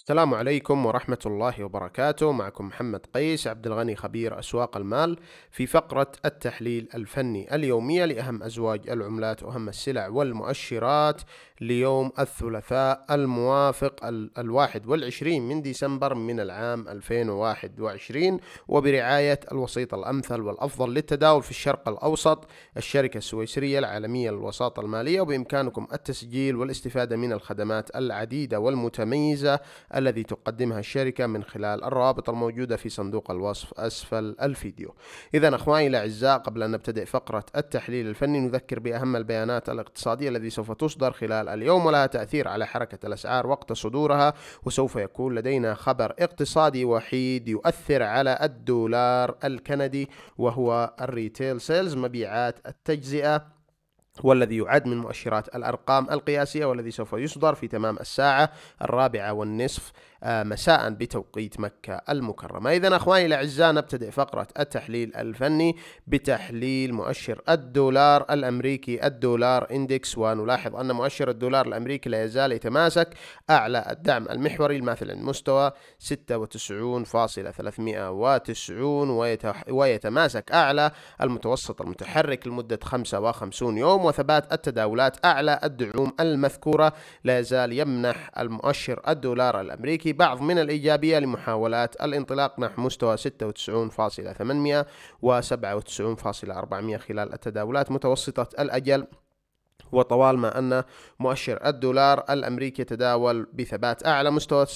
السلام عليكم ورحمة الله وبركاته معكم محمد قيس عبد الغني خبير أسواق المال في فقرة التحليل الفني اليومية لأهم أزواج العملات وأهم السلع والمؤشرات ليوم الثلاثاء الموافق الواحد والعشرين من ديسمبر من العام 2021 وبرعاية الوسيط الأمثل والأفضل للتداول في الشرق الأوسط الشركة السويسرية العالمية للوساطة المالية وبإمكانكم التسجيل والاستفادة من الخدمات العديدة والمتميزة الذي تقدمها الشركة من خلال الروابط الموجودة في صندوق الوصف أسفل الفيديو إذا أخواني الأعزاء قبل أن نبتدئ فقرة التحليل الفني نذكر بأهم البيانات الاقتصادية التي سوف تصدر خلال اليوم ولها تأثير على حركة الأسعار وقت صدورها وسوف يكون لدينا خبر اقتصادي وحيد يؤثر على الدولار الكندي وهو الريتيل سيلز مبيعات التجزئة والذي يعد من مؤشرات الأرقام القياسية والذي سوف يصدر في تمام الساعة الرابعة والنصف آه، مساء بتوقيت مكة المكرمة إذا أخواني الأعزاء نبتدئ فقرة التحليل الفني بتحليل مؤشر الدولار الأمريكي الدولار إندكس ونلاحظ أن مؤشر الدولار الأمريكي لا يزال يتماسك أعلى الدعم المحوري الماثل عند مستوى 96.390 ويتماسك أعلى المتوسط المتحرك لمدة 55 يوم وثبات التداولات أعلى الدعوم المذكورة لا يزال يمنح المؤشر الدولار الأمريكي في بعض من الإيجابية لمحاولات الانطلاق نحو مستوى 96.800 و 97.400 خلال التداولات متوسطة الأجل وطوال ما أن مؤشر الدولار الأمريكي يتداول بثبات أعلى مستوى 96.390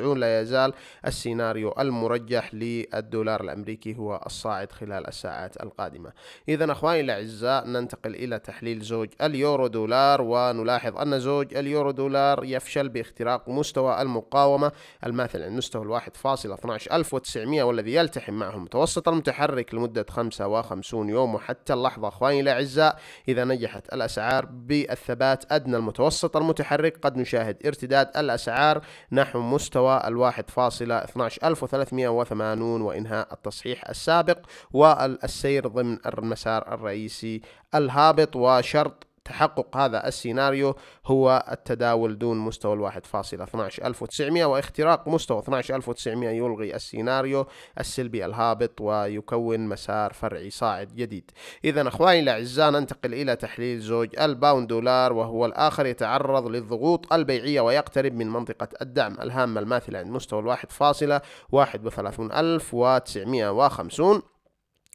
لا يزال السيناريو المرجح للدولار الأمريكي هو الصاعد خلال الساعات القادمة إذا أخواني الأعزاء ننتقل إلى تحليل زوج اليورو دولار ونلاحظ أن زوج اليورو دولار يفشل باختراق مستوى المقاومة الماثل عند مستوى 1.12900 والذي يلتحم معه المتوسط المتحرك لمدة 55 يوم وحتى اللحظة أخواني الأعزاء إذا نجحت الأسعار بالثبات أدنى المتوسط المتحرك قد نشاهد ارتداد الأسعار نحو مستوى الواحد فاصلة 12380 وإنهاء التصحيح السابق والسير ضمن المسار الرئيسي الهابط وشرط تحقق هذا السيناريو هو التداول دون مستوى ال 1.12900 واختراق مستوى 12900 يلغي السيناريو السلبي الهابط ويكون مسار فرعي صاعد جديد إذا أخواني الأعزاء ننتقل إلى تحليل زوج الباوند دولار وهو الآخر يتعرض للضغوط البيعية ويقترب من منطقة الدعم الهامة الماثلة عند مستوى الواحد فاصلة واحد وثلاثون ألف وتسعمائة وخمسون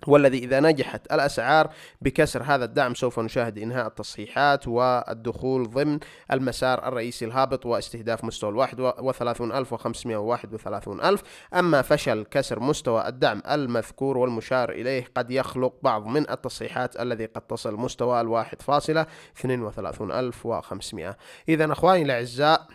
والذي إذا نجحت الأسعار بكسر هذا الدعم سوف نشاهد إنهاء التصحيحات والدخول ضمن المسار الرئيسي الهابط واستهداف مستوى الواحد وثلاثون ألف وخمسمائة وواحد وثلاثون ألف أما فشل كسر مستوى الدعم المذكور والمشار إليه قد يخلق بعض من التصحيحات الذي قد تصل مستوى الواحد فاصلة اثنين وثلاثون ألف وخمسمائة إذا أخواني الأعزاء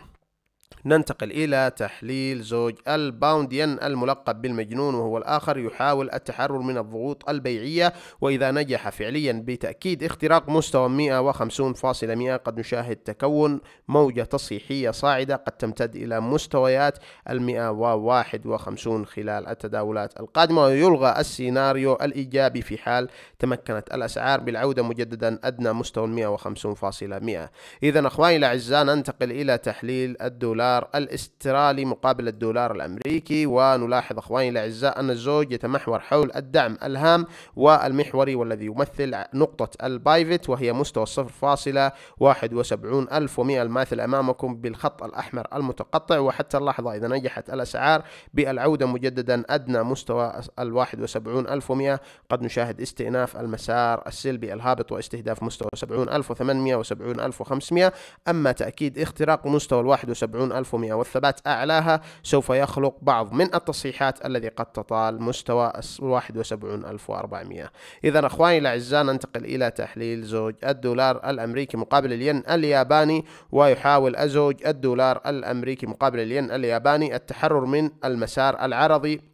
ننتقل إلى تحليل زوج الباونديان الملقب بالمجنون وهو الآخر يحاول التحرر من الضغوط البيعية وإذا نجح فعليا بتأكيد اختراق مستوى 150.100 قد نشاهد تكون موجة تصحيحية صاعدة قد تمتد إلى مستويات 151 خلال التداولات القادمة ويلغى السيناريو الإيجابي في حال تمكنت الأسعار بالعودة مجددا أدنى مستوى 150.100 إذا أخواني الأعزاء ننتقل إلى تحليل الدولار الدولار الاسترالي مقابل الدولار الأمريكي ونلاحظ أخواني الأعزاء أن الزوج يتمحور حول الدعم الهام والمحوري والذي يمثل نقطة البايفت وهي مستوى 0.71100 الماثل أمامكم بالخط الأحمر المتقطع وحتى اللحظة إذا نجحت الأسعار بالعودة مجددا أدنى مستوى ال 71100 قد نشاهد استئناف المسار السلبي الهابط واستهداف مستوى 70800 و70500 أما تأكيد اختراق مستوى ال 71 1100 والثبات أعلاها سوف يخلق بعض من التصحيحات الذي قد تطال مستوى 71400 إذا أخواني الأعزاء ننتقل إلى تحليل زوج الدولار الأمريكي مقابل الين الياباني ويحاول أزوج الدولار الأمريكي مقابل الين الياباني التحرر من المسار العرضي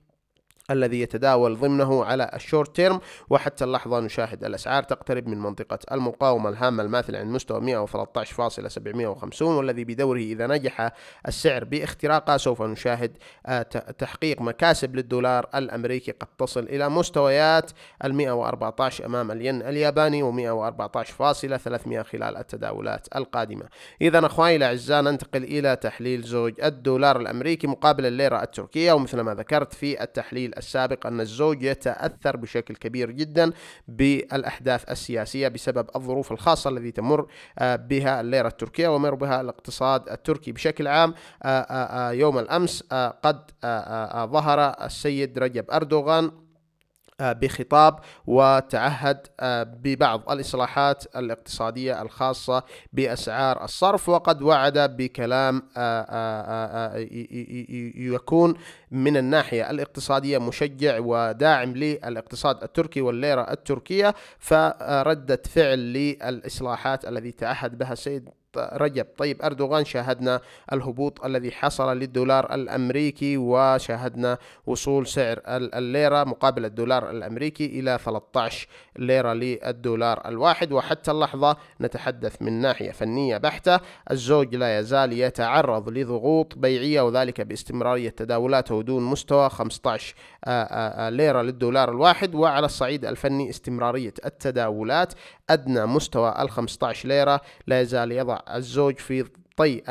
الذي يتداول ضمنه على الشورت تيرم وحتى اللحظة نشاهد الأسعار تقترب من منطقة المقاومة الهامة الماثلة عند مستوى 113.750 والذي بدوره إذا نجح السعر باختراقه سوف نشاهد آه، تحقيق مكاسب للدولار الأمريكي قد تصل إلى مستويات ال 114 أمام الين الياباني و 114.300 خلال التداولات القادمة إذا أخواني الأعزاء ننتقل إلى تحليل زوج الدولار الأمريكي مقابل الليرة التركية ومثل ما ذكرت في التحليل السابق أن الزوج يتأثر بشكل كبير جدا بالأحداث السياسية بسبب الظروف الخاصة التي تمر آه، بها الليرة التركية ومر بها الاقتصاد التركي بشكل عام آه، آه، يوم الأمس قد ظهر السيد رجب أردوغان آه، بخطاب وتعهد آه، ببعض الاصلاحات الاقتصاديه الخاصه باسعار الصرف وقد وعد بكلام آه، يكون من الناحيه الاقتصاديه مشجع وداعم للاقتصاد التركي والليره التركيه فرده فعل للاصلاحات التي تعهد بها السيد رجب طيب أردوغان شاهدنا الهبوط الذي حصل للدولار الأمريكي وشاهدنا وصول سعر الليرة مقابل الدولار الأمريكي إلى 13 ليرة للدولار الواحد وحتى اللحظة نتحدث من ناحية فنية بحتة الزوج لا يزال يتعرض لضغوط بيعية وذلك باستمرارية تداولاته دون مستوى 15 آه، آه، آه، ليرة للدولار الواحد وعلى الصعيد الفني استمرارية التداولات أدنى مستوى ال 15 ليرة لا يزال يضع الزوج في طي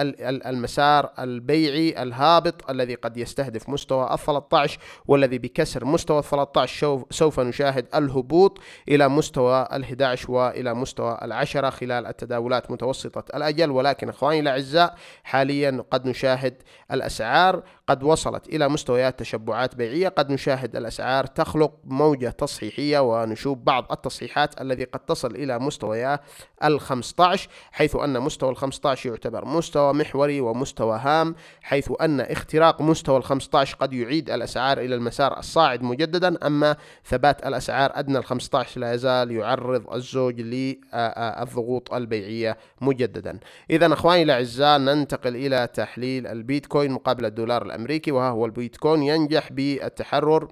المسار البيعي الهابط الذي قد يستهدف مستوى ال 13 والذي بكسر مستوى ال 13 سوف نشاهد الهبوط إلى مستوى ال 11 وإلى مستوى العشرة خلال التداولات متوسطة الأجل ولكن إخواني الأعزاء حاليا قد نشاهد الأسعار قد وصلت إلى مستويات تشبعات بيعية قد نشاهد الأسعار تخلق موجة تصحيحية ونشوف بعض التصحيحات الذي قد تصل إلى مستويات ال 15 حيث أن مستوى ال 15 يعتبر مستوى محوري ومستوى هام حيث أن اختراق مستوى ال 15 قد يعيد الأسعار إلى المسار الصاعد مجددا أما ثبات الأسعار أدنى ال 15 لا يزال يعرض الزوج للضغوط البيعية مجددا إذا أخواني الأعزاء ننتقل إلى تحليل البيتكوين مقابل الدولار الأمريكي وها هو البيتكوين ينجح بالتحرر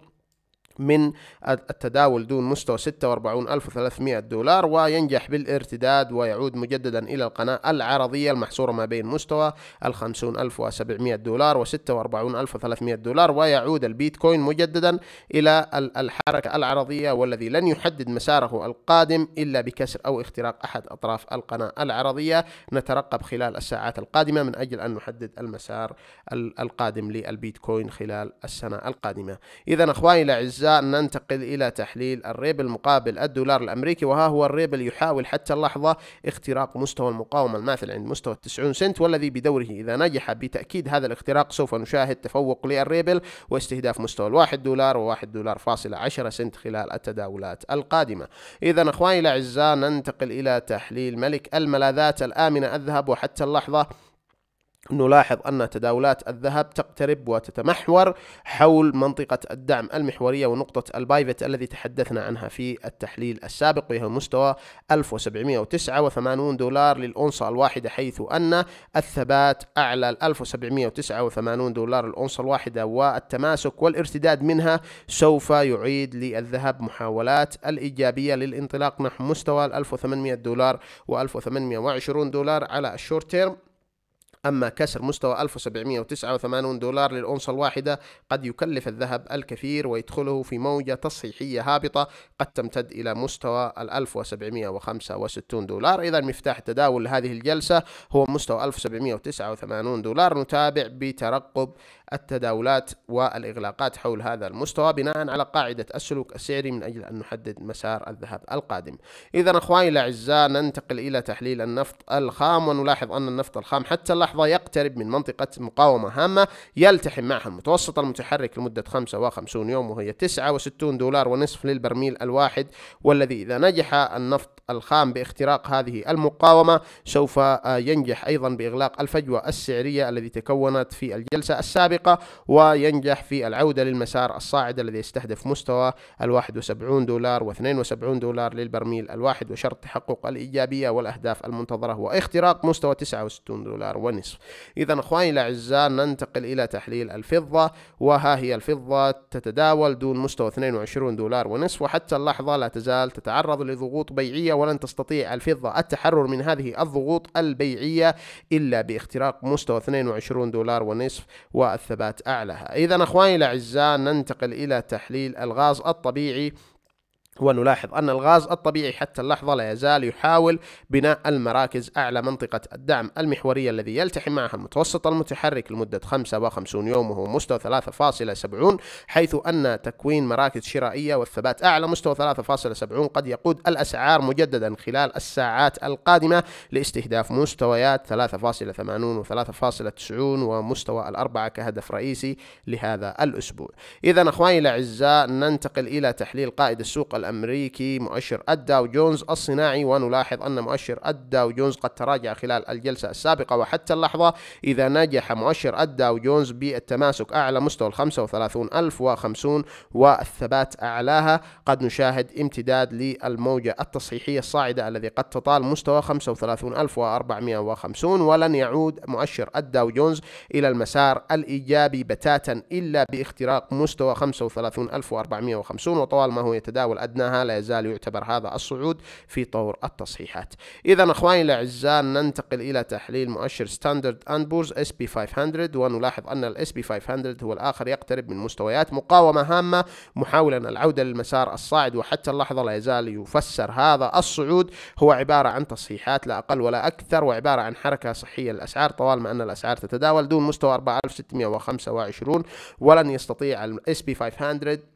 من التداول دون مستوى 46300 دولار وينجح بالارتداد ويعود مجددا إلى القناة العرضية المحصورة ما بين مستوى ال 50700 دولار و 46300 دولار ويعود البيتكوين مجددا إلى الحركة العرضية والذي لن يحدد مساره القادم إلا بكسر أو اختراق أحد أطراف القناة العرضية نترقب خلال الساعات القادمة من أجل أن نحدد المسار القادم للبيتكوين خلال السنة القادمة إذا أخواني الأعزاء الأجزاء ننتقل إلى تحليل الريبل مقابل الدولار الأمريكي وها هو الريبل يحاول حتى اللحظة اختراق مستوى المقاومة الماثل عند مستوى 90 سنت والذي بدوره إذا نجح بتأكيد هذا الاختراق سوف نشاهد تفوق للريبل واستهداف مستوى الواحد دولار وواحد دولار فاصلة عشرة سنت خلال التداولات القادمة إذا أخواني الأعزاء ننتقل إلى تحليل ملك الملاذات الآمنة الذهب وحتى اللحظة نلاحظ أن تداولات الذهب تقترب وتتمحور حول منطقة الدعم المحورية ونقطة البايفت الذي تحدثنا عنها في التحليل السابق وهي مستوى 1789 دولار للأونصة الواحدة حيث أن الثبات أعلى 1789 دولار للأونصة الواحدة والتماسك والارتداد منها سوف يعيد للذهب محاولات الإيجابية للانطلاق نحو مستوى 1800 دولار و 1820 دولار على الشورت تيرم أما كسر مستوى 1789 دولار للأونصة الواحدة قد يكلف الذهب الكثير ويدخله في موجة تصحيحية هابطة قد تمتد إلى مستوى 1765 دولار إذا مفتاح التداول لهذه الجلسة هو مستوى 1789 دولار نتابع بترقب التداولات والإغلاقات حول هذا المستوى بناء على قاعدة السلوك السعري من أجل أن نحدد مسار الذهب القادم إذا أخواني الأعزاء ننتقل إلى تحليل النفط الخام ونلاحظ أن النفط الخام حتى اللحظة يقترب من منطقة مقاومة هامة يلتحم معها المتوسط المتحرك لمدة 55 يوم وهي 69 دولار ونصف للبرميل الواحد والذي إذا نجح النفط الخام باختراق هذه المقاومة سوف ينجح أيضا بإغلاق الفجوة السعرية التي تكونت في الجلسة السابقة الدقيقة وينجح في العودة للمسار الصاعد الذي يستهدف مستوى ال 71 دولار و 72 دولار للبرميل الواحد وشرط تحقق الإيجابية والأهداف المنتظرة واختراق مستوى 69 دولار ونصف إذا أخواني الأعزاء ننتقل إلى تحليل الفضة وها هي الفضة تتداول دون مستوى 22 دولار ونصف وحتى اللحظة لا تزال تتعرض لضغوط بيعية ولن تستطيع الفضة التحرر من هذه الضغوط البيعية إلا باختراق مستوى 22 دولار ونصف و الثبات أعلى إذا أخواني الأعزاء ننتقل إلى تحليل الغاز الطبيعي ونلاحظ أن الغاز الطبيعي حتى اللحظة لا يزال يحاول بناء المراكز أعلى منطقة الدعم المحورية الذي يلتحم معها المتوسط المتحرك لمدة 55 يوم وهو مستوى 3.70 حيث أن تكوين مراكز شرائية والثبات أعلى مستوى 3.70 قد يقود الأسعار مجددا خلال الساعات القادمة لاستهداف مستويات 3.80 و 3.90 ومستوى الأربعة كهدف رئيسي لهذا الأسبوع إذا أخواني الأعزاء ننتقل إلى تحليل قائد السوق الأمريكي مؤشر الداو جونز الصناعي ونلاحظ أن مؤشر الداو جونز قد تراجع خلال الجلسة السابقة وحتى اللحظة إذا نجح مؤشر الداو جونز بالتماسك أعلى مستوى ال 35050 والثبات أعلاها قد نشاهد امتداد للموجة التصحيحية الصاعدة الذي قد تطال مستوى 35450 ولن يعود مؤشر الداو جونز إلى المسار الإيجابي بتاتا إلا باختراق مستوى 35450 وطوال ما هو يتداول الداو أدناها لا يزال يعتبر هذا الصعود في طور التصحيحات إذا أخواني الأعزاء ننتقل إلى تحليل مؤشر ستاندرد أند بورز اس بي 500 ونلاحظ أن الاس بي 500 هو الآخر يقترب من مستويات مقاومة هامة محاولا العودة للمسار الصاعد وحتى اللحظة لا يزال يفسر هذا الصعود هو عبارة عن تصحيحات لا أقل ولا أكثر وعبارة عن حركة صحية للأسعار طوال ما أن الأسعار تتداول دون مستوى 4625 ولن يستطيع الاس بي 500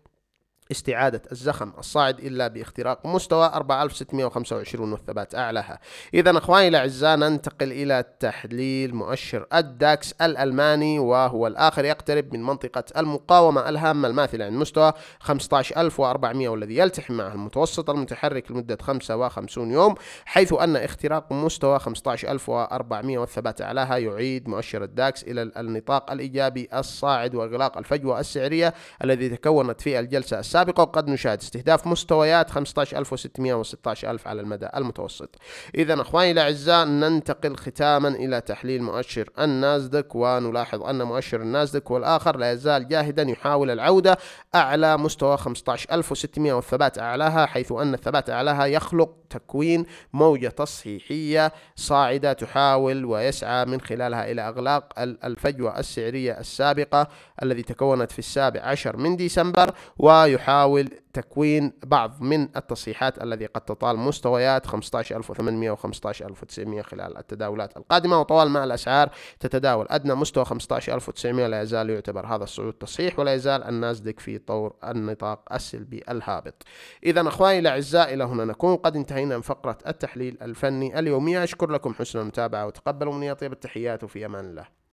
استعادة الزخم الصاعد إلا باختراق مستوى 4625 والثبات أعلاها إذا أخواني الأعزاء ننتقل إلى تحليل مؤشر الداكس الألماني وهو الآخر يقترب من منطقة المقاومة الهامة الماثلة عند مستوى 15400 والذي يلتحم معه المتوسط المتحرك لمدة 55 يوم حيث أن اختراق مستوى 15400 والثبات أعلاها يعيد مؤشر الداكس إلى النطاق الإيجابي الصاعد وإغلاق الفجوة السعرية الذي تكونت في الجلسة السابقة السابقة وقد نشاهد استهداف مستويات 15600 و 16000 على المدى المتوسط إذا أخواني الأعزاء ننتقل ختاما إلى تحليل مؤشر النازدك ونلاحظ أن مؤشر النازدك والآخر لا يزال جاهدا يحاول العودة أعلى مستوى 15600 والثبات أعلاها حيث أن الثبات أعلاها يخلق تكوين موجة تصحيحية صاعدة تحاول ويسعى من خلالها إلى أغلاق الفجوة السعرية السابقة الذي تكونت في السابع عشر من ديسمبر ويحاول يحاول تكوين بعض من التصحيحات الذي قد تطال مستويات 15800 و 15900 خلال التداولات القادمة وطوال ما الأسعار تتداول أدنى مستوى 15900 لا يزال يعتبر هذا الصعود تصحيح ولا يزال النازدك في طور النطاق السلبي الهابط إذا أخواني الأعزاء إلى هنا نكون قد انتهينا من فقرة التحليل الفني اليومي أشكر لكم حسن المتابعة وتقبلوا مني طيب التحيات وفي أمان الله